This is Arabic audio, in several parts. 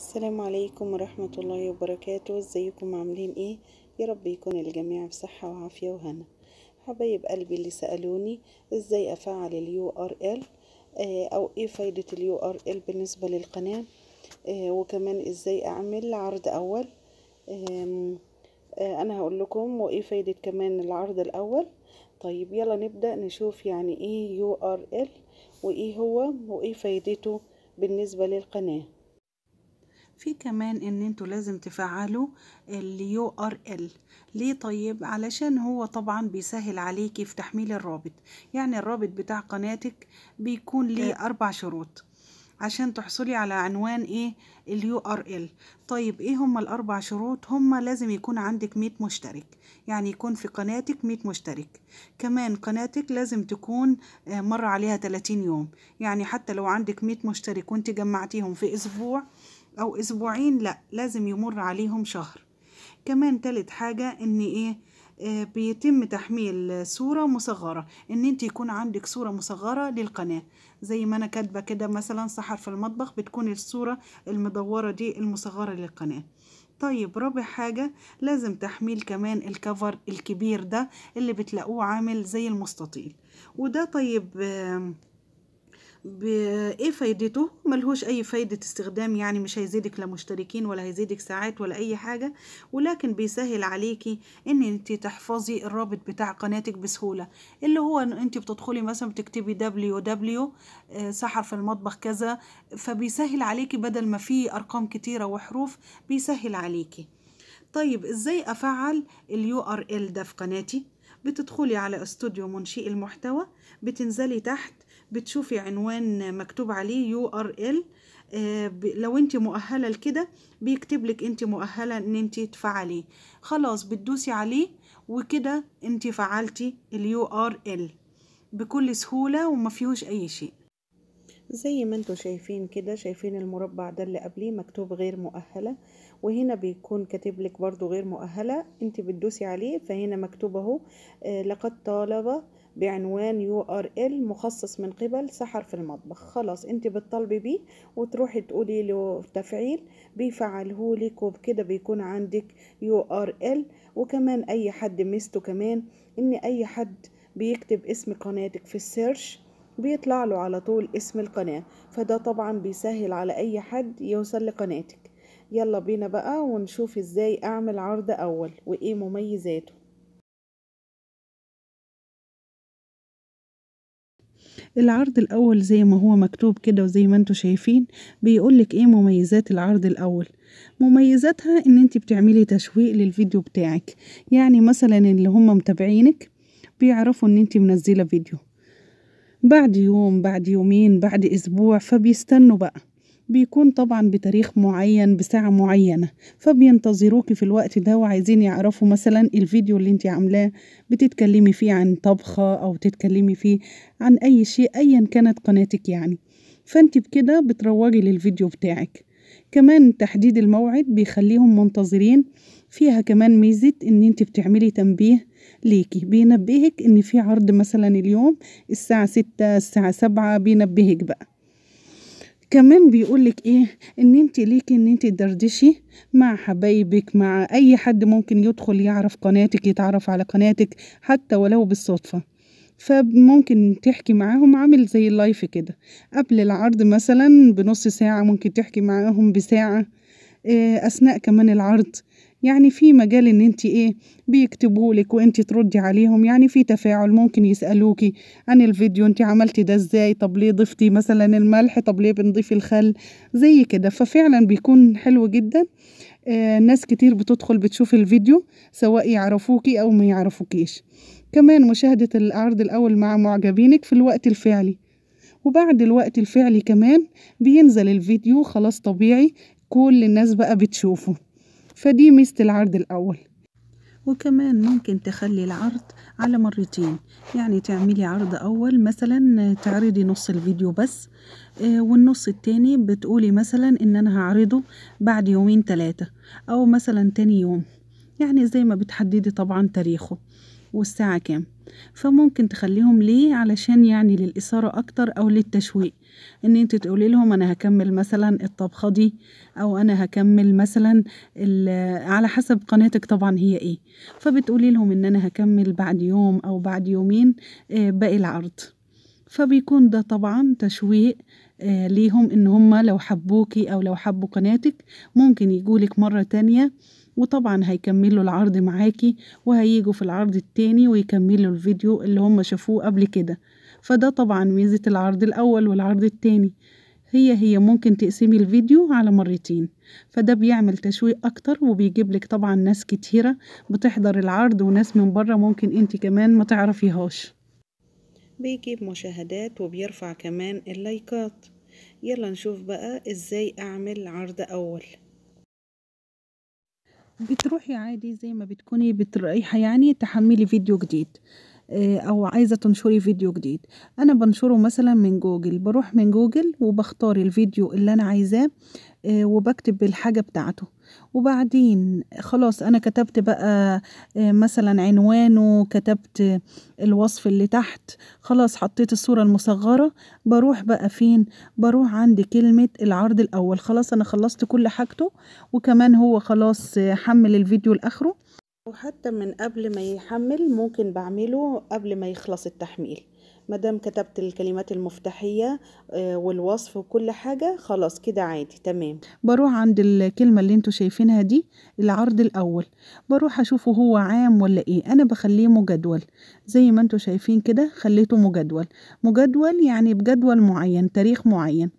السلام عليكم ورحمة الله وبركاته ازيكم عاملين ايه يا رب يكون الجميع بصحة وعافية وهنا حبايب قلبي اللي سألوني ازاي افعل اليو ار ال آه، او ايه فايدة اليو ار ال بالنسبة للقناة آه وكمان ازاي اعمل عرض اول آه انا هقول لكم وايه فايدة كمان العرض الاول طيب يلا نبدأ نشوف يعني ايه يو ار ال وايه هو وايه فايدته بالنسبة للقناة في كمان ان انتوا لازم تفعلوا اليو ار ال ليه طيب علشان هو طبعا بيسهل عليكي في تحميل الرابط يعني الرابط بتاع قناتك بيكون ليه أه. اربع شروط عشان تحصلي على عنوان ايه اليو ار ال طيب ايه هما الاربع شروط هما لازم يكون عندك 100 مشترك يعني يكون في قناتك 100 مشترك كمان قناتك لازم تكون آه، مر عليها 30 يوم يعني حتى لو عندك 100 مشترك وانت جمعتيهم في اسبوع أو أسبوعين لأ لازم يمر عليهم شهر كمان تالت حاجة إن إيه آه، بيتم تحميل صورة مصغرة إن أنت يكون عندك صورة مصغرة للقناة زي ما أنا كاتبة كده مثلا صحر في المطبخ بتكون الصورة المدورة دي المصغرة للقناة طيب رابع حاجة لازم تحميل كمان الكفر الكبير ده اللي بتلاقوه عامل زي المستطيل وده طيب آه ايه فايدته ملهوش اي فايدة استخدام يعني مش هيزيدك لا مشتركين ولا هيزيدك ساعات ولا اي حاجة ولكن بيسهل عليكي ان انت تحفظي الرابط بتاع قناتك بسهولة اللي هو ان انت بتدخلي مثلا بتكتبي www آه، سحر في المطبخ كذا فبيسهل عليكي بدل ما في ارقام كتيرة وحروف بيسهل عليكي طيب ازاي افعل اليو ار ال ده في قناتي بتدخلي على استوديو منشئ المحتوى بتنزلي تحت بتشوفي عنوان مكتوب عليه يو ار ال آه، لو انت مؤهله لكده بيكتب لك انت مؤهله ان انت تفعليه خلاص بتدوسي عليه وكده انت فعلتي اليو ار ال بكل سهوله وما فيهوش اي شيء زي ما انتم شايفين كده شايفين المربع ده اللي قبليه مكتوب غير مؤهله وهنا بيكون كاتب لك برده غير مؤهله انت بتدوسي عليه فهنا مكتوب اهو آه، لقد طالب بعنوان يو ار ال مخصص من قبل سحر في المطبخ خلاص انت بتطالبي بيه وتروحي تقولي له تفعيل بيفعله لك وبكده بيكون عندك يو ار ال وكمان اي حد ميزته كمان ان اي حد بيكتب اسم قناتك في السيرش بيطلع له على طول اسم القناة فده طبعا بيسهل على اي حد يوصل لقناتك يلا بينا بقى ونشوف ازاي اعمل عرض اول وايه مميزاته العرض الأول زي ما هو مكتوب كده وزي ما انتوا شايفين بيقولك ايه مميزات العرض الأول مميزاتها ان انت بتعملي تشويق للفيديو بتاعك يعني مثلا اللي هم متابعينك بيعرفوا ان انت منزلة فيديو بعد يوم بعد يومين بعد اسبوع فبيستنوا بقى بيكون طبعا بتاريخ معين بساعة معينة فبينتظروك في الوقت ده وعايزين يعرفوا مثلا الفيديو اللي انت عاملاه بتتكلمي فيه عن طبخة أو تتكلمي فيه عن أي شيء أيا كانت قناتك يعني فانت بكده بتروجي للفيديو بتاعك كمان تحديد الموعد بيخليهم منتظرين فيها كمان ميزة ان انت بتعملي تنبيه ليكي بينبهك ان في عرض مثلا اليوم الساعة ستة الساعة سبعة بينبهك بقى كمان بيقولك ايه ان انت ليكي ان انت تدردشي مع حبايبك مع اي حد ممكن يدخل يعرف قناتك يتعرف على قناتك حتى ولو بالصدفة فممكن تحكي معاهم عامل زي اللايف كده قبل العرض مثلا بنص ساعة ممكن تحكي معاهم بساعة آه، أثناء كمان العرض يعني في مجال ان انت ايه بيكتبوا لك وانت تردي عليهم يعني في تفاعل ممكن يسالوكي عن الفيديو انت عملتي ده ازاي طب ليه ضفتي مثلا الملح طب ليه بنضيف الخل زي كده ففعلا بيكون حلو جدا آه ناس كتير بتدخل بتشوف الفيديو سواء يعرفوكي او ما يعرفوكيش كمان مشاهدة العرض الأول مع معجبينك في الوقت الفعلي وبعد الوقت الفعلي كمان بينزل الفيديو خلاص طبيعي كل الناس بقى بتشوفه فدي ميزة العرض الأول وكمان ممكن تخلي العرض على مرتين يعني تعملي عرض أول مثلا تعرضي نص الفيديو بس آه، والنص التاني بتقولي مثلا إن أنا هعرضه بعد يومين تلاتة أو مثلا تاني يوم يعني زي ما بتحددي طبعا تاريخه والساعة كام فممكن تخليهم ليه علشان يعني للإثارة أكتر أو للتشويق إن أنت تقولي لهم أنا هكمل مثلا الطبخة دي أو أنا هكمل مثلا آه، على حسب قناتك طبعا هي إيه فبتقولي لهم إن أنا هكمل بعد يوم أو بعد يومين آه، باقي العرض فبيكون ده طبعا تشويق آه، ليهم إن هما لو حبوكي أو لو حبوا قناتك ممكن يجولك مرة تانية وطبعا هيكملوا العرض معاكي وهيجوا في العرض التاني ويكملوا الفيديو اللي هم شافوه قبل كده فده طبعا ميزة العرض الأول والعرض التاني هي هي ممكن تقسمي الفيديو على مرتين فده بيعمل تشويق اكتر وبيجيب لك طبعا ناس كتيرة بتحضر العرض وناس من بره ممكن انت كمان ما تعرفيهاش بيجيب مشاهدات وبيرفع كمان اللايكات يلا نشوف بقى ازاي اعمل عرض اول بتروحي عادي زي ما بتكوني بتريحي يعني تحملي فيديو جديد آه، او عايزه تنشري فيديو جديد انا بنشره مثلا من جوجل بروح من جوجل وبختار الفيديو اللي انا عايزاه آه، وبكتب الحاجه بتاعته وبعدين خلاص انا كتبت بقى آه، مثلا عنوانه كتبت الوصف اللي تحت خلاص حطيت الصوره المصغره بروح بقى فين بروح عند كلمه العرض الاول خلاص انا خلصت كل حاجته وكمان هو خلاص حمل الفيديو لاخره وحتى من قبل ما يحمل ممكن بعمله قبل ما يخلص التحميل مدام كتبت الكلمات المفتاحية آه، والوصف وكل حاجة خلاص كده عادي تمام بروح عند الكلمة اللي انتوا شايفينها دي العرض الأول بروح أشوفه هو عام ولا إيه أنا بخليه مجدول زي ما انتوا شايفين كده خليته مجدول مجدول يعني بجدول معين تاريخ معين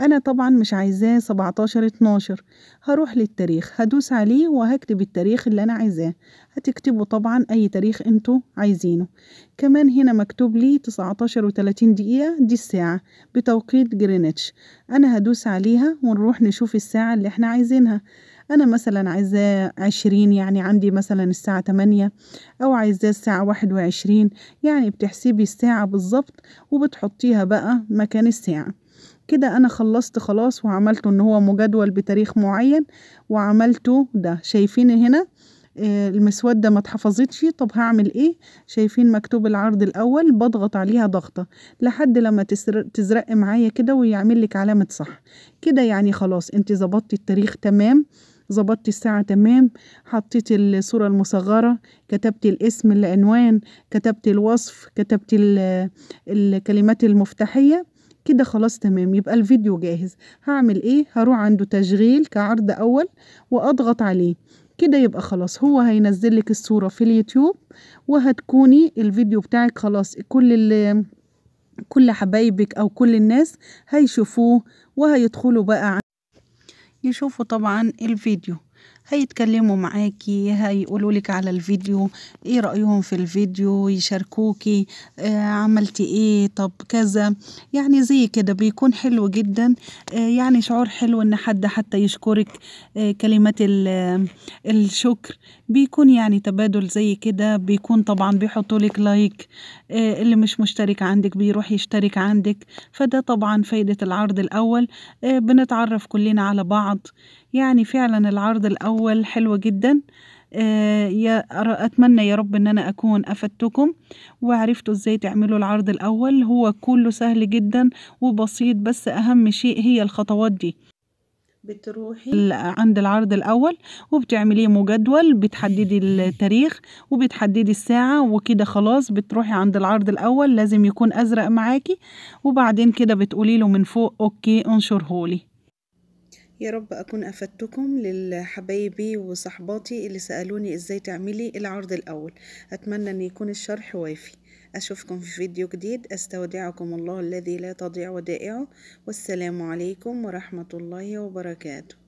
أنا طبعا مش عايزاه 17 12 هروح للتاريخ هدوس عليه وهكتب التاريخ اللي أنا عايزاه هتكتبوا طبعا أي تاريخ أنتوا عايزينه كمان هنا مكتوب لي 19 و30 دقيقة دي الساعة بتوقيت جرينتش أنا هدوس عليها ونروح نشوف الساعة اللي احنا عايزينها أنا مثلا عايزاه عشرين يعني عندي مثلا الساعة تمانية أو عايزاه الساعة واحد وعشرين يعني بتحسبي الساعة بالظبط وبتحطيها بقى مكان الساعة كده انا خلصت خلاص وعملته ان هو مجدول بتاريخ معين وعملته ده شايفين هنا آه، ده ما اتحفظتش طب هعمل ايه شايفين مكتوب العرض الاول بضغط عليها ضغطة لحد لما تزرق معايا كده ويعمل لك علامة صح كده يعني خلاص انت ظبطتي التاريخ تمام زبطت الساعة تمام حطيت الصورة المصغرة كتبت الاسم العنوان كتبت الوصف كتبت الكلمات المفتاحية كده خلاص تمام يبقى الفيديو جاهز هعمل ايه هروح عنده تشغيل كعرض اول واضغط عليه كده يبقى خلاص هو هينزل لك الصورة في اليوتيوب وهتكوني الفيديو بتاعك خلاص كل اللي كل حبايبك او كل الناس هيشوفوه وهيدخلوا بقى يشوفوا طبعا الفيديو هيتكلموا معاكي هيقولوا لك على الفيديو ايه رأيهم في الفيديو يشاركوكي آه عملتي ايه طب كذا يعني زي كده بيكون حلو جدا آه يعني شعور حلو ان حد حتى يشكرك آه كلمات آه، الشكر بيكون يعني تبادل زي كده بيكون طبعا بيحطوا لك لايك آه اللي مش مشترك عندك بيروح يشترك عندك فده طبعا فايدة العرض الأول آه بنتعرف كلنا على بعض يعني فعلا العرض الأول حلو جدا آه، أتمنى يا رب إن أنا أكون أفدتكم وعرفتوا إزاي تعملوا العرض الأول هو كله سهل جدا وبسيط بس أهم شيء هي الخطوات دي بتروحي عند العرض الأول وبتعمليه مجدول بتحددي التاريخ وبتحددي الساعة وكده خلاص بتروحي عند العرض الأول لازم يكون أزرق معاكي وبعدين كده بتقولي له من فوق أوكي انشرهولي يا رب أكون أفدتكم لحبايبي وصحباتي اللي سألوني إزاي تعملي العرض الأول أتمنى أن يكون الشرح وافي أشوفكم في فيديو جديد أستودعكم الله الذي لا تضيع ودائعه والسلام عليكم ورحمة الله وبركاته